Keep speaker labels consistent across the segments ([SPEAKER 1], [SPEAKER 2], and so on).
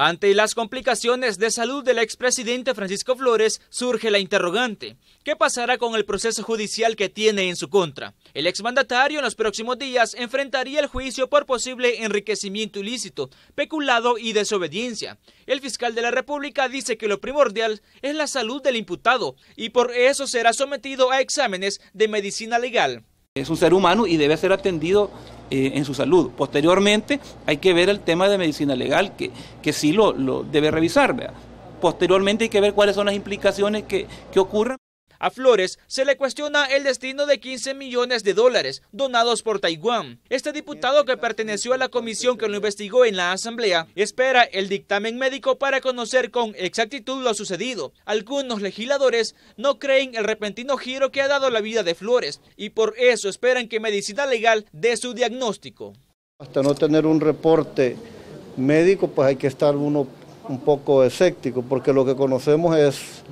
[SPEAKER 1] Ante las complicaciones de salud del expresidente Francisco Flores, surge la interrogante, ¿qué pasará con el proceso judicial que tiene en su contra? El exmandatario en los próximos días enfrentaría el juicio por posible enriquecimiento ilícito, peculado y desobediencia. El fiscal de la República dice que lo primordial es la salud del imputado y por eso será sometido a exámenes de medicina legal. Es un ser humano y debe ser atendido eh, en su salud. Posteriormente hay que ver el tema de medicina legal, que, que sí lo, debe revisar. Posteriormente hay que ver cuáles son las implicaciones que, que ocurran. A Flores se le cuestiona el destino de 15 millones de dólares donados por Taiwán. Este diputado que perteneció a la comisión que lo investigó en la Asamblea espera el dictamen médico para conocer con exactitud lo sucedido. Algunos legisladores no creen el repentino giro que ha dado la vida de Flores y por eso esperan que medicina legal dé su diagnóstico.
[SPEAKER 2] Hasta no tener un reporte médico, pues hay que estar uno un poco escéptico, porque lo que conocemos es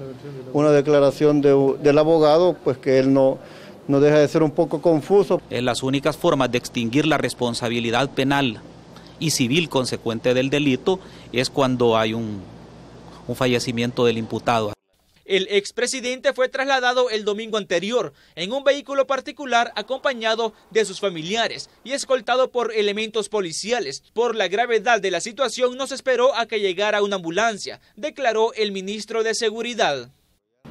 [SPEAKER 2] una declaración del abogado, pues que él no, no deja de ser un poco confuso.
[SPEAKER 1] en las únicas formas de extinguir la responsabilidad penal y civil consecuente del delito es cuando hay un, un fallecimiento del imputado. El expresidente fue trasladado el domingo anterior en un vehículo particular acompañado de sus familiares y escoltado por elementos policiales. Por la gravedad de la situación no se esperó a que llegara una ambulancia, declaró el ministro de Seguridad.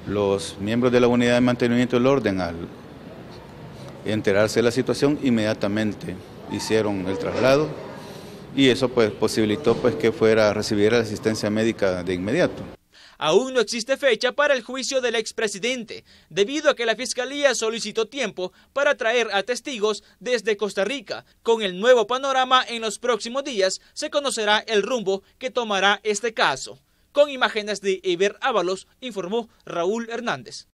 [SPEAKER 3] Los miembros de la unidad de mantenimiento del orden al enterarse de la situación inmediatamente hicieron el traslado y eso pues posibilitó pues que fuera a recibir la asistencia médica de inmediato.
[SPEAKER 1] Aún no existe fecha para el juicio del expresidente, debido a que la Fiscalía solicitó tiempo para traer a testigos desde Costa Rica. Con el nuevo panorama en los próximos días se conocerá el rumbo que tomará este caso. Con imágenes de Iber Ábalos, informó Raúl Hernández.